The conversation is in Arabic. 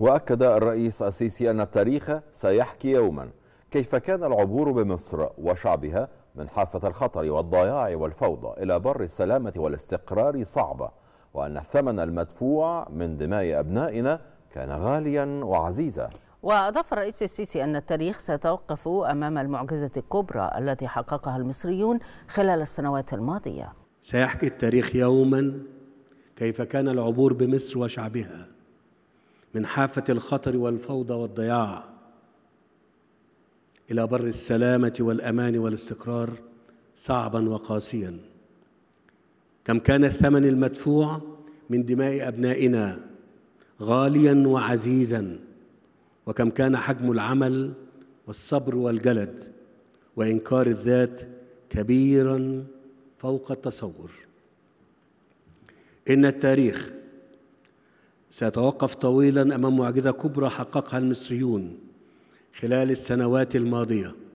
وأكد الرئيس السيسي أن التاريخ سيحكي يوما كيف كان العبور بمصر وشعبها من حافة الخطر والضياع والفوضى إلى بر السلامة والاستقرار صعبة وأن الثمن المدفوع من دماء أبنائنا كان غاليا وعزيزا وأضاف الرئيس السيسي أن التاريخ سيتوقف أمام المعجزة الكبرى التي حققها المصريون خلال السنوات الماضية سيحكي التاريخ يوما كيف كان العبور بمصر وشعبها من حافة الخطر والفوضى والضياع إلى بر السلامة والأمان والاستقرار صعبا وقاسيا كم كان الثمن المدفوع من دماء أبنائنا غاليا وعزيزا وكم كان حجم العمل والصبر والجلد وإنكار الذات كبيرا فوق التصور إن التاريخ سيتوقف طويلا امام معجزه كبرى حققها المصريون خلال السنوات الماضيه